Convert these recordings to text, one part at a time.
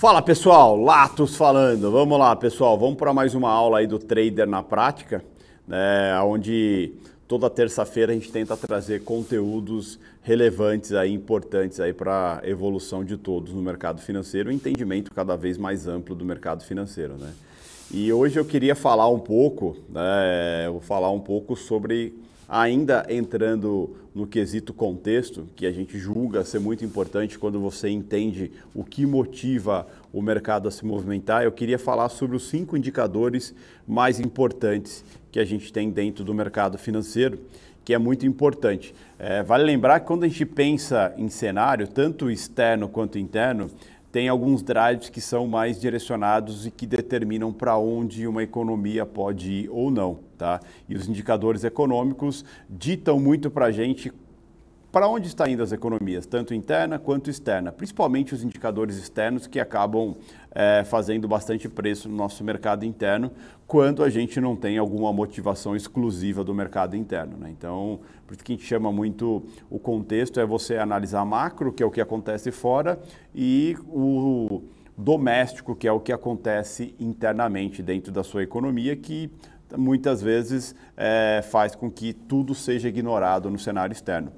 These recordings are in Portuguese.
Fala pessoal, Latos falando. Vamos lá pessoal, vamos para mais uma aula aí do Trader na Prática, né, onde toda terça-feira a gente tenta trazer conteúdos relevantes aí, importantes aí para a evolução de todos no mercado financeiro, um entendimento cada vez mais amplo do mercado financeiro, né? E hoje eu queria falar um pouco, né, vou falar um pouco sobre Ainda entrando no quesito contexto, que a gente julga ser muito importante quando você entende o que motiva o mercado a se movimentar, eu queria falar sobre os cinco indicadores mais importantes que a gente tem dentro do mercado financeiro, que é muito importante. É, vale lembrar que quando a gente pensa em cenário, tanto externo quanto interno, tem alguns drives que são mais direcionados e que determinam para onde uma economia pode ir ou não. Tá? E os indicadores econômicos ditam muito para a gente para onde está indo as economias, tanto interna quanto externa? Principalmente os indicadores externos que acabam é, fazendo bastante preço no nosso mercado interno, quando a gente não tem alguma motivação exclusiva do mercado interno. Né? Então, por isso que a gente chama muito o contexto é você analisar macro, que é o que acontece fora, e o doméstico, que é o que acontece internamente dentro da sua economia, que muitas vezes é, faz com que tudo seja ignorado no cenário externo.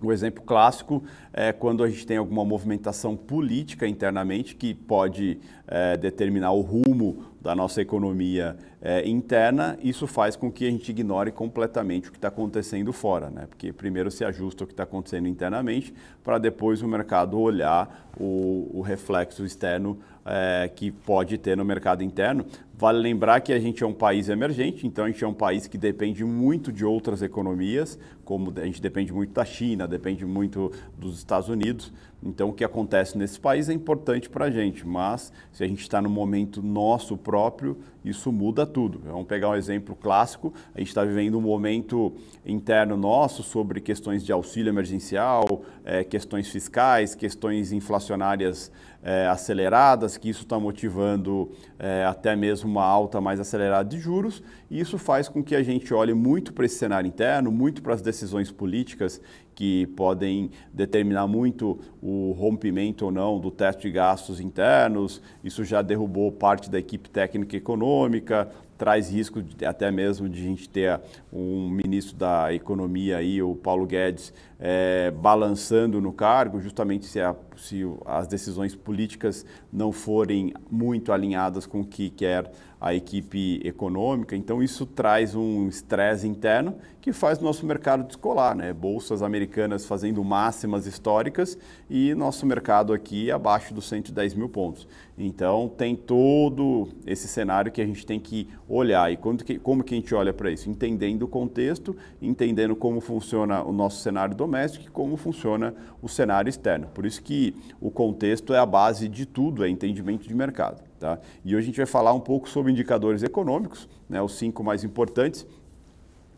O exemplo clássico é quando a gente tem alguma movimentação política internamente que pode é, determinar o rumo da nossa economia é, interna. Isso faz com que a gente ignore completamente o que está acontecendo fora, né? Porque primeiro se ajusta o que está acontecendo internamente para depois o mercado olhar o, o reflexo externo é, que pode ter no mercado interno. Vale lembrar que a gente é um país emergente, então a gente é um país que depende muito de outras economias, como a gente depende muito da China, depende muito dos Estados Unidos. Então, o que acontece nesse país é importante para a gente, mas se a gente está no momento nosso próprio, isso muda tudo. Vamos pegar um exemplo clássico: a gente está vivendo um momento interno nosso sobre questões de auxílio emergencial, é, questões fiscais, questões inflacionárias é, aceleradas, que isso está motivando é, até mesmo uma alta mais acelerada de juros, e isso faz com que a gente olhe muito para esse cenário interno, muito para as decisões políticas que podem determinar muito o rompimento ou não do teto de gastos internos. Isso já derrubou parte da equipe técnica econômica, traz risco de, até mesmo de a gente ter um ministro da economia aí, o Paulo Guedes, é, balançando no cargo, justamente se, a, se as decisões políticas não forem muito alinhadas com o que quer a equipe econômica. Então, isso traz um estresse interno que faz o nosso mercado descolar. Né? Bolsas americanas fazendo máximas históricas e nosso mercado aqui abaixo dos 110 mil pontos. Então, tem todo esse cenário que a gente tem que olhar. E quando que, como que a gente olha para isso? Entendendo o contexto, entendendo como funciona o nosso cenário doméstico e como funciona o cenário externo. Por isso que o contexto é a base de tudo, é entendimento de mercado. Tá? E hoje a gente vai falar um pouco sobre indicadores econômicos, né, os cinco mais importantes.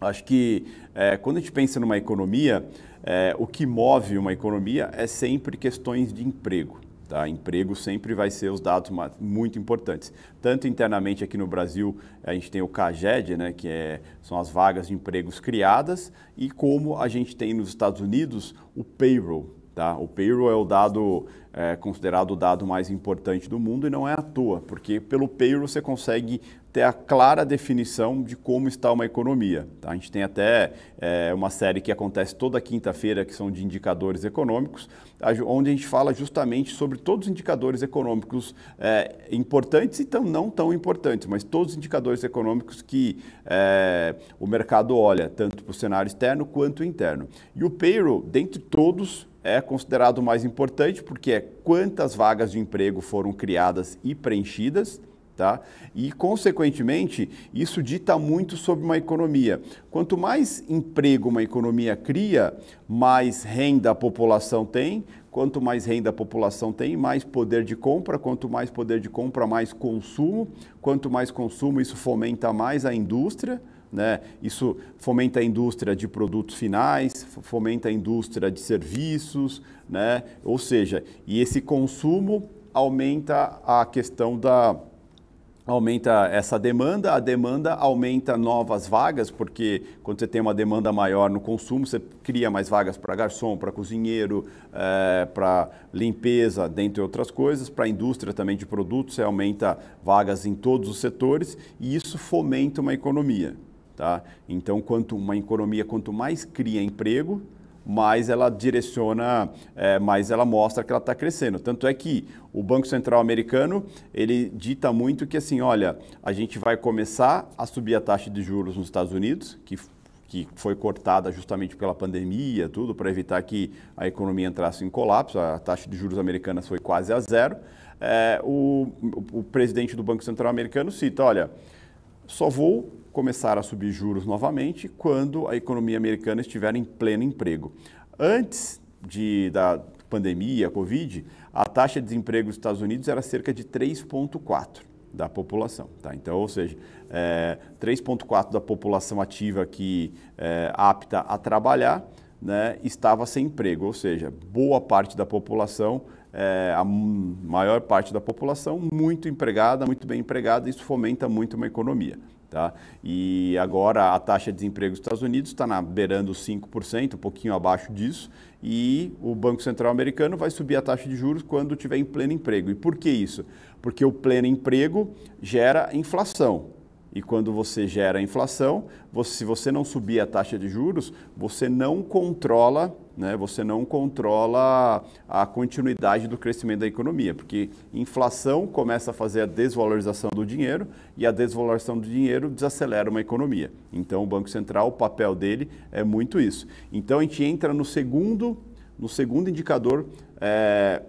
Acho que é, quando a gente pensa numa economia, é, o que move uma economia é sempre questões de emprego. Tá? Emprego sempre vai ser os dados muito importantes. Tanto internamente aqui no Brasil, a gente tem o CAGED, né, que é, são as vagas de empregos criadas, e como a gente tem nos Estados Unidos o payroll, Tá? O payroll é o dado é, considerado o dado mais importante do mundo e não é à toa, porque pelo payroll você consegue ter a clara definição de como está uma economia. Tá? A gente tem até é, uma série que acontece toda quinta-feira, que são de indicadores econômicos, onde a gente fala justamente sobre todos os indicadores econômicos é, importantes e tão, não tão importantes, mas todos os indicadores econômicos que é, o mercado olha, tanto para o cenário externo quanto interno. E o payroll, dentre todos, é considerado mais importante porque é quantas vagas de emprego foram criadas e preenchidas. Tá? E, consequentemente, isso dita muito sobre uma economia. Quanto mais emprego uma economia cria, mais renda a população tem. Quanto mais renda a população tem, mais poder de compra. Quanto mais poder de compra, mais consumo. Quanto mais consumo, isso fomenta mais a indústria. Né? Isso fomenta a indústria de produtos finais, fomenta a indústria de serviços, né? ou seja, e esse consumo aumenta a questão da, aumenta essa demanda, a demanda aumenta novas vagas, porque quando você tem uma demanda maior no consumo, você cria mais vagas para garçom, para cozinheiro, é, para limpeza, dentre outras coisas, para a indústria também de produtos, você aumenta vagas em todos os setores e isso fomenta uma economia. Tá? Então, quanto uma economia, quanto mais cria emprego, mais ela direciona, é, mais ela mostra que ela está crescendo. Tanto é que o Banco Central americano, ele dita muito que assim, olha, a gente vai começar a subir a taxa de juros nos Estados Unidos, que que foi cortada justamente pela pandemia, tudo para evitar que a economia entrasse em colapso. A taxa de juros americana foi quase a zero. É, o, o presidente do Banco Central americano cita, olha, só vou começar a subir juros novamente quando a economia americana estiver em pleno emprego. Antes de, da pandemia, Covid, a taxa de desemprego dos Estados Unidos era cerca de 3,4% da população. Tá? Então, ou seja, é, 3,4% da população ativa que é, apta a trabalhar né, estava sem emprego, ou seja, boa parte da população é, a maior parte da população muito empregada, muito bem empregada, isso fomenta muito uma economia. Tá? E agora a taxa de desemprego dos Estados Unidos está na beirando 5%, um pouquinho abaixo disso, e o Banco Central americano vai subir a taxa de juros quando tiver em pleno emprego. E por que isso? Porque o pleno emprego gera inflação. E quando você gera inflação, você, se você não subir a taxa de juros, você não controla, né, você não controla a continuidade do crescimento da economia, porque inflação começa a fazer a desvalorização do dinheiro e a desvalorização do dinheiro desacelera uma economia. Então o Banco Central, o papel dele é muito isso. Então a gente entra no segundo, no segundo indicador é,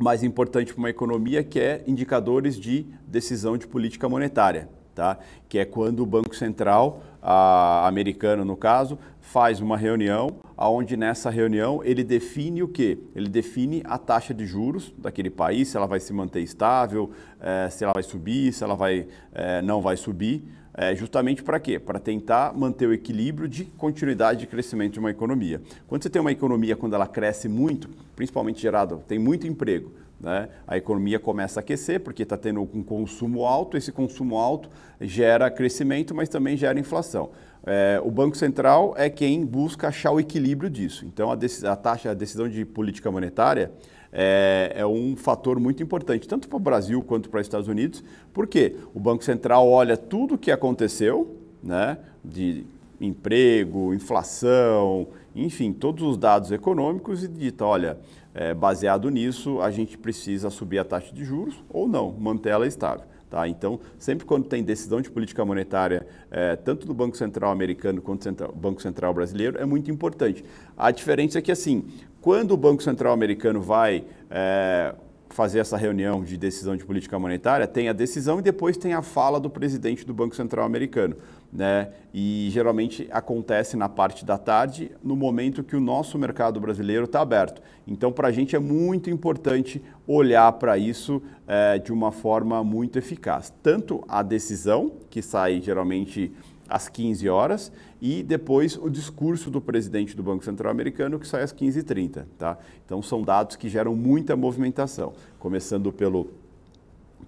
mais importante para uma economia, que é indicadores de decisão de política monetária tá? que é quando o Banco Central, a, americano no caso, faz uma reunião, aonde nessa reunião ele define o quê? Ele define a taxa de juros daquele país, se ela vai se manter estável, é, se ela vai subir, se ela vai, é, não vai subir, é, justamente para quê? Para tentar manter o equilíbrio de continuidade de crescimento de uma economia. Quando você tem uma economia, quando ela cresce muito, principalmente gerado, tem muito emprego, né? A economia começa a aquecer porque está tendo um consumo alto, esse consumo alto gera crescimento, mas também gera inflação. É, o Banco Central é quem busca achar o equilíbrio disso. Então, a, a taxa, a decisão de política monetária é, é um fator muito importante, tanto para o Brasil quanto para os Estados Unidos, porque o Banco Central olha tudo o que aconteceu, né, de emprego, inflação, enfim, todos os dados econômicos e dita, olha, é, baseado nisso, a gente precisa subir a taxa de juros ou não, manter ela estável. Tá? Então, sempre quando tem decisão de política monetária, é, tanto do Banco Central americano quanto do Banco Central brasileiro, é muito importante. A diferença é que, assim, quando o Banco Central americano vai é, fazer essa reunião de decisão de política monetária, tem a decisão e depois tem a fala do presidente do Banco Central Americano. Né? E geralmente acontece na parte da tarde, no momento que o nosso mercado brasileiro está aberto. Então, para a gente é muito importante olhar para isso é, de uma forma muito eficaz. Tanto a decisão, que sai geralmente às 15 horas e depois o discurso do presidente do Banco Central Americano que sai às 15h30. Tá? Então são dados que geram muita movimentação, começando pelo,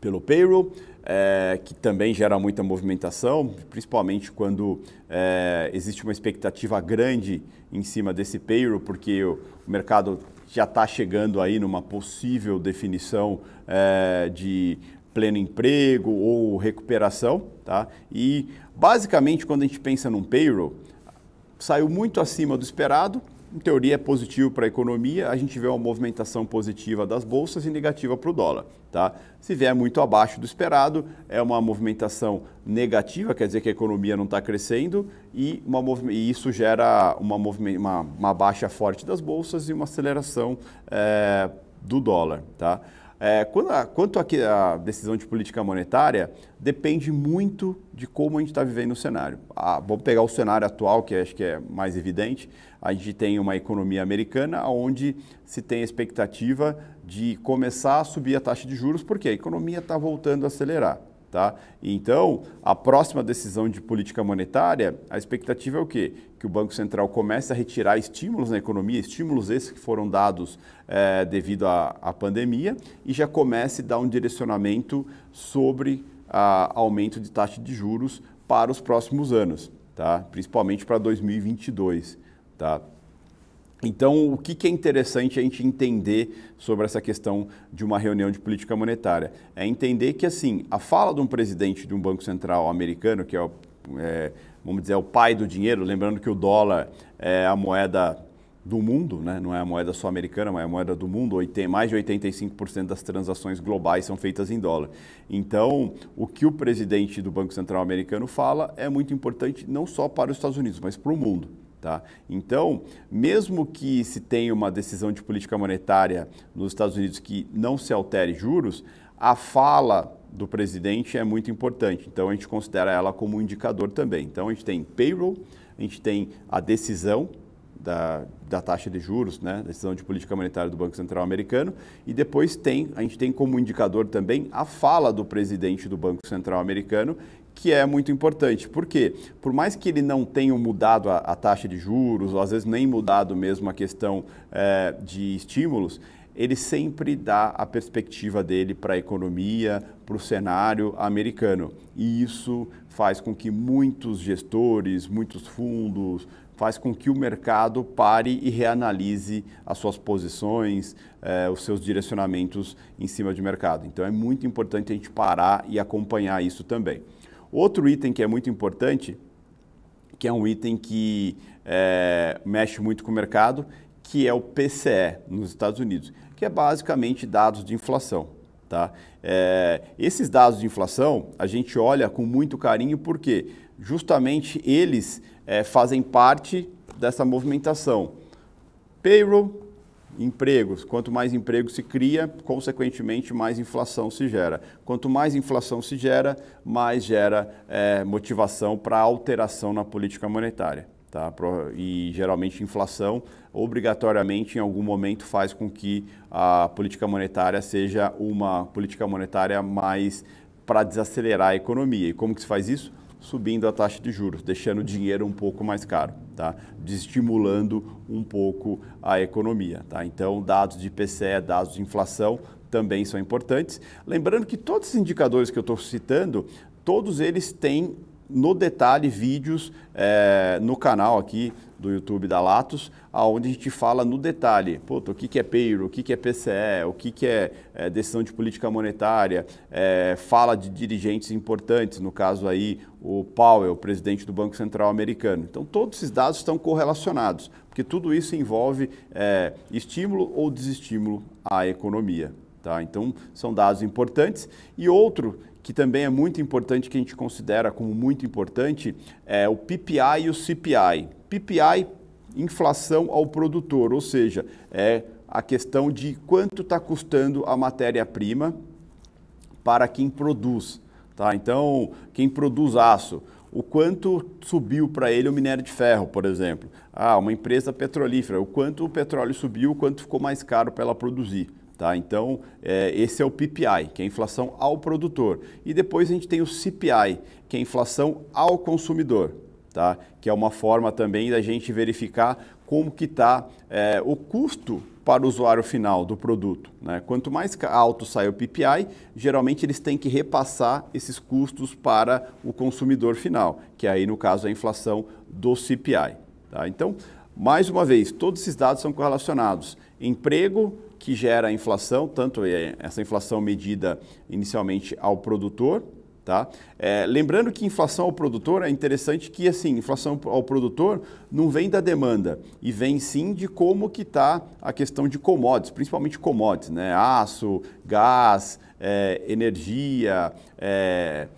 pelo payroll, é, que também gera muita movimentação, principalmente quando é, existe uma expectativa grande em cima desse payroll, porque o, o mercado já está chegando aí numa possível definição é, de pleno emprego ou recuperação, tá? E Basicamente, quando a gente pensa num payroll, saiu muito acima do esperado, em teoria é positivo para a economia, a gente vê uma movimentação positiva das bolsas e negativa para o dólar. Tá? Se vier muito abaixo do esperado, é uma movimentação negativa, quer dizer que a economia não está crescendo e, uma, e, isso gera uma, uma, uma, baixa forte das bolsas e uma aceleração é, do dólar. Tá? É, a, quanto à decisão de política monetária, depende muito de como a gente está vivendo o cenário. Ah, vamos pegar o cenário atual, que acho que é mais evidente. A gente tem uma economia americana onde se tem a expectativa de começar a subir a taxa de juros, porque a economia está voltando a acelerar. Tá? Então, a próxima decisão de política monetária, a expectativa é o quê? Que o Banco Central comece a retirar estímulos na economia, estímulos esses que foram dados é, devido à, à pandemia, e já comece a dar um direcionamento sobre a, aumento de taxa de juros para os próximos anos, tá? principalmente para 2022. Tá? Então, o que, é interessante a gente entender sobre essa questão de uma reunião de política monetária? É entender que, assim, a fala de um presidente de um banco central americano, que é, é, vamos dizer, é o pai do dinheiro, lembrando que o dólar é a moeda do mundo, né? não é a moeda só americana, mas é a moeda do mundo. Mais de 85% das transações globais são feitas em dólar. Então, o que o presidente do Banco Central americano fala é muito importante não só para os Estados Unidos, mas para o mundo. Tá? Então, mesmo que se tenha uma decisão de política monetária nos Estados Unidos que não se altere juros, a fala do presidente é muito importante. Então, a gente considera ela como um indicador também. Então, a gente tem payroll, a gente tem a decisão da, da taxa de juros, né? decisão de política monetária do Banco Central americano, e depois tem, a gente tem como indicador também a fala do presidente do Banco Central americano, que é muito importante. Por quê? Por mais que ele não tenha mudado a, a taxa de juros, ou às vezes nem mudado mesmo a questão é, de estímulos, ele sempre dá a perspectiva dele para a economia, para o cenário americano. E isso faz com que muitos gestores, muitos fundos, faz com que o mercado pare e reanalise as suas posições, eh, os seus direcionamentos em cima de mercado. Então é muito importante a gente parar e acompanhar isso também. Outro item que é muito importante, que é um item que é, mexe muito com o mercado, que é o PCE nos Estados Unidos, que é basicamente dados de inflação. Tá? É, esses dados de inflação a gente olha com muito carinho porque justamente eles é, fazem parte dessa movimentação. Payroll, empregos. Quanto mais emprego se cria, consequentemente, mais inflação se gera. Quanto mais inflação se gera, mais gera é, motivação para alteração na política monetária. Tá? E geralmente, inflação obrigatoriamente, em algum momento, faz com que a política monetária seja uma política monetária mais para desacelerar a economia. E como que se faz isso? subindo a taxa de juros, deixando o dinheiro um pouco mais caro, tá? desestimulando um pouco a economia. Tá? Então, dados de PCE, dados de inflação também são importantes. Lembrando que todos os indicadores que eu estou citando, todos eles têm no detalhe vídeos é, no canal aqui do YouTube da Latos, aonde a gente fala no detalhe, o que, que é payroll, o que, que é PCE, o que, que é, é decisão de política monetária, é, fala de dirigentes importantes, no caso aí o Powell, presidente do Banco Central americano. Então todos esses dados estão correlacionados, porque tudo isso envolve é, estímulo ou desestímulo à economia. Tá? Então são dados importantes. E outro que também é muito importante, que a gente considera como muito importante, é o PPI e o CPI. PPI, inflação ao produtor, ou seja, é a questão de quanto está custando a matéria-prima para quem produz. Tá? Então, quem produz aço, o quanto subiu para ele o minério de ferro, por exemplo. Ah, uma empresa petrolífera, o quanto o petróleo subiu, o quanto ficou mais caro para ela produzir. Tá? Então, é, esse é o PPI, que é a inflação ao produtor. E depois a gente tem o CPI, que é a inflação ao consumidor, tá? que é uma forma também da gente verificar como que está é, o custo para o usuário final do produto. Né? Quanto mais alto sai o PPI, geralmente eles têm que repassar esses custos para o consumidor final, que aí no caso é a inflação do CPI. Tá? Então, mais uma vez, todos esses dados são correlacionados. Emprego, que gera a inflação, tanto é essa inflação medida inicialmente ao produtor, Tá? É, lembrando que inflação ao produtor é interessante que assim inflação ao produtor não vem da demanda e vem sim de como que está a questão de commodities, principalmente commodities, né? aço, gás, é, energia, é,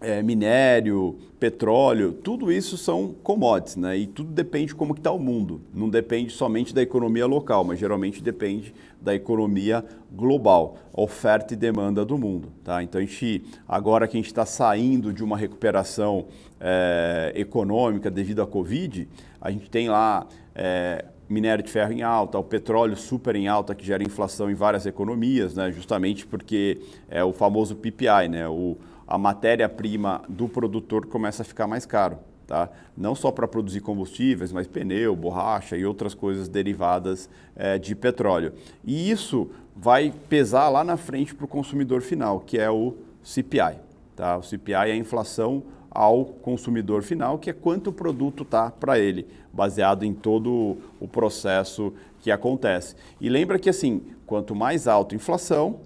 é, minério, petróleo, tudo isso são commodities, né? E tudo depende de como está o mundo. Não depende somente da economia local, mas geralmente depende da economia global, oferta e demanda do mundo, tá? Então a gente agora que a gente está saindo de uma recuperação é, econômica devido à Covid, a gente tem lá é, minério de ferro em alta, o petróleo super em alta, que gera inflação em várias economias, né? justamente porque é o famoso PPI, né? o, a matéria-prima do produtor começa a ficar mais caro. Tá? Não só para produzir combustíveis, mas pneu, borracha e outras coisas derivadas é, de petróleo. E isso vai pesar lá na frente para o consumidor final, que é o CPI. Tá? O CPI é a inflação ao consumidor final, que é quanto o produto tá para ele, baseado em todo o processo que acontece. E lembra que assim, quanto mais alta a inflação,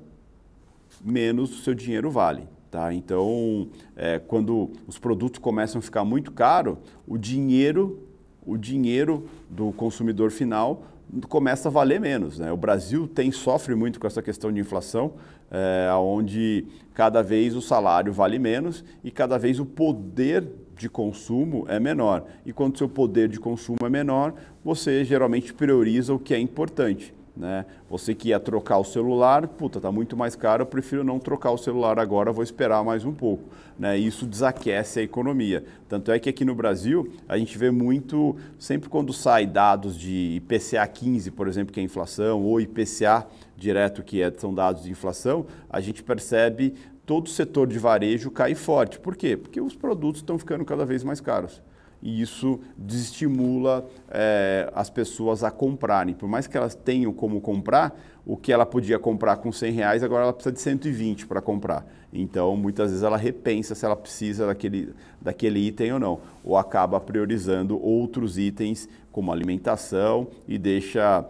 menos o seu dinheiro vale. Tá? Então, é, quando os produtos começam a ficar muito caros, o dinheiro, o dinheiro do consumidor final começa a valer menos. Né? O Brasil tem sofre muito com essa questão de inflação, é, onde cada vez o salário vale menos e cada vez o poder de consumo é menor. E quando seu poder de consumo é menor, você geralmente prioriza o que é importante. Né? Você que ia trocar o celular, puta, tá muito mais caro, eu prefiro não trocar o celular agora, vou esperar mais um pouco. Né? Isso desaquece a economia. Tanto é que aqui no Brasil, a gente vê muito, sempre quando sai dados de IPCA 15, por exemplo, que é inflação, ou IPCA direto, que é, são dados de inflação, a gente percebe todo o setor de varejo cair forte. Por quê? Porque os produtos estão ficando cada vez mais caros e isso desestimula é, as pessoas a comprarem. Por mais que elas tenham como comprar, o que ela podia comprar com 100 reais, agora ela precisa de 120 para comprar. Então, muitas vezes ela repensa se ela precisa daquele, daquele item ou não, ou acaba priorizando outros itens como alimentação e deixa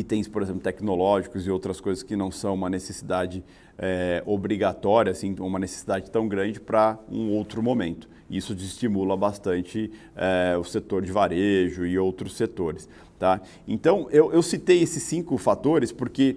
itens, por exemplo, tecnológicos e outras coisas que não são uma necessidade é, obrigatória, assim, uma necessidade tão grande para um outro momento. Isso estimula bastante é, o setor de varejo e outros setores. Tá? Então, eu, eu citei esses cinco fatores porque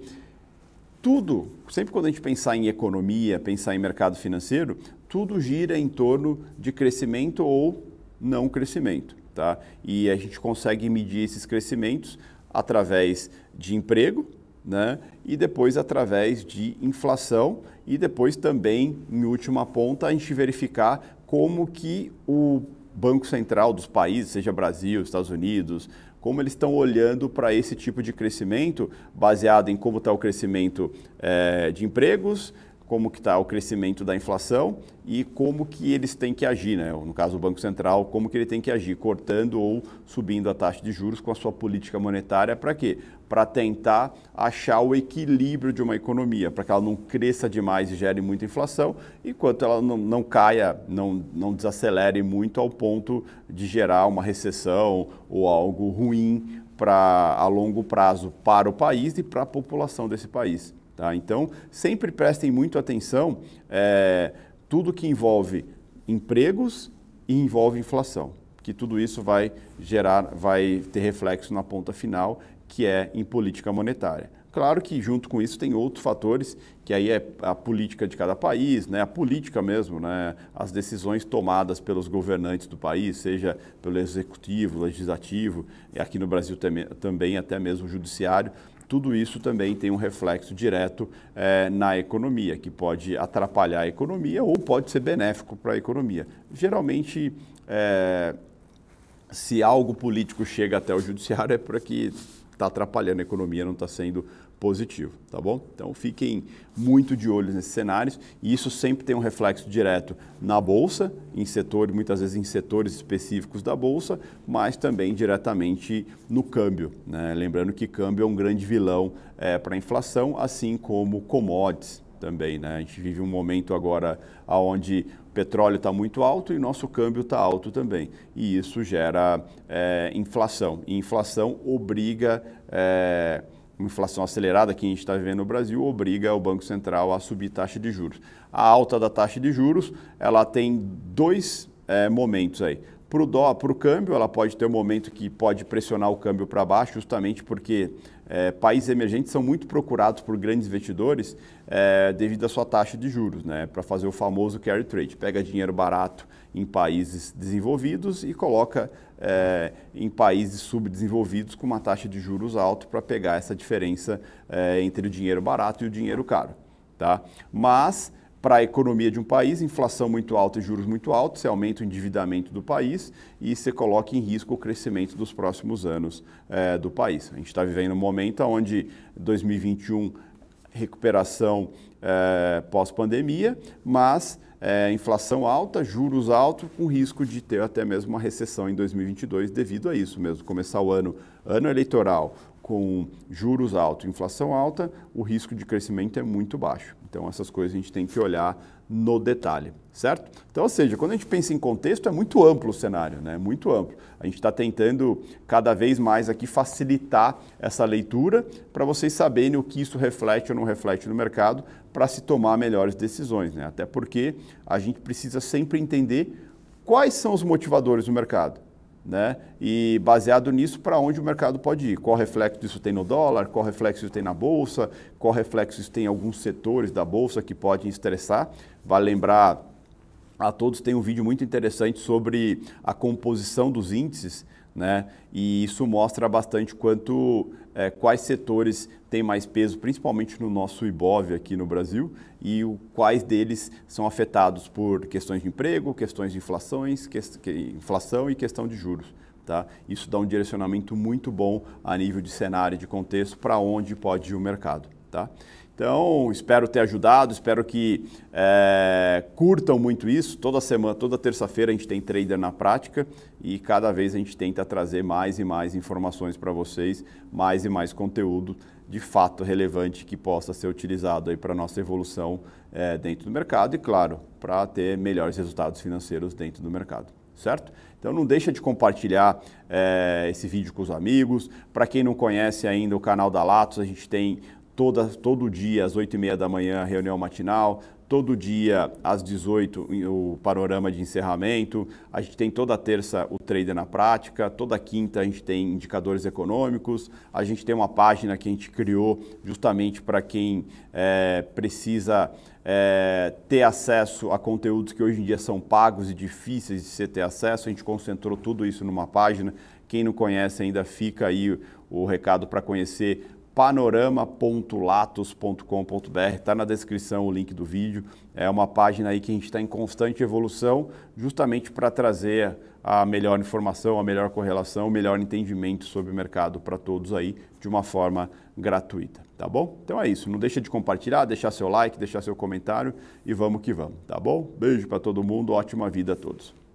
tudo, sempre quando a gente pensar em economia, pensar em mercado financeiro, tudo gira em torno de crescimento ou não crescimento. Tá? E a gente consegue medir esses crescimentos através de emprego, né? e depois através de inflação e depois também, em última ponta, a gente verificar como que o Banco Central dos países, seja Brasil, Estados Unidos, como eles estão olhando para esse tipo de crescimento, baseado em como está o crescimento é, de empregos, como que está o crescimento da inflação e como que eles têm que agir, né? no caso o Banco Central, como que ele tem que agir, cortando ou subindo a taxa de juros com a sua política monetária, para quê? Para tentar achar o equilíbrio de uma economia, para que ela não cresça demais e gere muita inflação, enquanto ela não, não caia, não, não desacelere muito ao ponto de gerar uma recessão ou algo ruim para a longo prazo para o país e para a população desse país. Tá? Então, sempre prestem muito atenção é, tudo que envolve empregos e envolve inflação, que tudo isso vai gerar, vai ter reflexo na ponta final, que é em política monetária. Claro que junto com isso tem outros fatores, que aí é a política de cada país, né? a política mesmo, né? as decisões tomadas pelos governantes do país, seja pelo executivo, legislativo, e aqui no Brasil também até mesmo o judiciário tudo isso também tem um reflexo direto é, na economia, que pode atrapalhar a economia ou pode ser benéfico para a economia. Geralmente, é, se algo político chega até o judiciário é porque está atrapalhando a economia, não está sendo positivo, tá bom? Então fiquem muito de olho nesses cenários e isso sempre tem um reflexo direto na bolsa, em setores, muitas vezes em setores específicos da bolsa, mas também diretamente no câmbio, né? Lembrando que câmbio é um grande vilão é, para a inflação, assim como commodities também, né? A gente vive um momento agora aonde petróleo está muito alto e nosso câmbio está alto também. E isso gera é, inflação. E inflação obriga. É, inflação acelerada que a gente está vivendo no Brasil obriga o Banco Central a subir taxa de juros. A alta da taxa de juros ela tem dois é, momentos aí. Para o dó, para o câmbio, ela pode ter um momento que pode pressionar o câmbio para baixo, justamente porque é, países emergentes são muito procurados por grandes investidores é, devido à sua taxa de juros, né, para fazer o famoso carry trade. Pega dinheiro barato em países desenvolvidos e coloca é, em países subdesenvolvidos com uma taxa de juros alta para pegar essa diferença é, entre o dinheiro barato e o dinheiro caro. Tá? Mas para a economia de um país, inflação muito alta e juros muito altos, você aumenta o endividamento do país e você coloca em risco o crescimento dos próximos anos é, do país. A gente está vivendo um momento onde 2021 recuperação é, pós-pandemia, mas é, inflação alta, juros altos, com risco de ter até mesmo uma recessão em 2022 devido a isso mesmo. Começar o ano, ano eleitoral, com juros altos, inflação alta, o risco de crescimento é muito baixo. Então, essas coisas a gente tem que olhar no detalhe, certo? Então, ou seja, quando a gente pensa em contexto, é muito amplo o cenário, né? Muito amplo. A gente está tentando cada vez mais aqui facilitar essa leitura para vocês saberem o que isso reflete ou não reflete no mercado para se tomar melhores decisões, né? Até porque a gente precisa sempre entender quais são os motivadores do mercado. Né? E baseado nisso, para onde o mercado pode ir? Qual reflexo isso tem no dólar? Qual reflexo isso tem na bolsa? Qual reflexo isso tem em alguns setores da bolsa que podem estressar? Vale lembrar a todos, tem um vídeo muito interessante sobre a composição dos índices né? E isso mostra bastante quanto é, quais setores têm mais peso, principalmente no nosso IBOV aqui no Brasil, e o, quais deles são afetados por questões de emprego, questões de inflações, que, que, inflação e questão de juros. Tá? Isso dá um direcionamento muito bom a nível de cenário de contexto para onde pode ir o mercado. Tá? Então, espero ter ajudado, espero que é, curtam muito isso. Toda semana, toda terça-feira a gente tem trader na prática e cada vez a gente tenta trazer mais e mais informações para vocês, mais e mais conteúdo de fato relevante que possa ser utilizado aí para nossa evolução é, dentro do mercado e, claro, para ter melhores resultados financeiros dentro do mercado certo? Então não deixa de compartilhar é, esse vídeo com os amigos. Para quem não conhece ainda o canal da Latos, a gente tem toda, todo dia às 8h30 da manhã, reunião matinal, todo dia às 18 o panorama de encerramento. A gente tem toda terça o trader na prática, toda quinta a gente tem indicadores econômicos. A gente tem uma página que a gente criou justamente para quem é, precisa é, ter acesso a conteúdos que hoje em dia são pagos e difíceis de se ter acesso. A gente concentrou tudo isso numa página. Quem não conhece ainda fica aí o recado para conhecer panorama.latos.com.br. Está na descrição o link do vídeo. É uma página aí que a gente está em constante evolução, justamente para trazer a melhor informação, a melhor correlação, o melhor entendimento sobre o mercado para todos aí, de uma forma gratuita, tá bom? Então é isso. Não deixa de compartilhar, deixar seu like, deixar seu comentário e vamos que vamos, tá bom? Beijo para todo mundo, ótima vida a todos.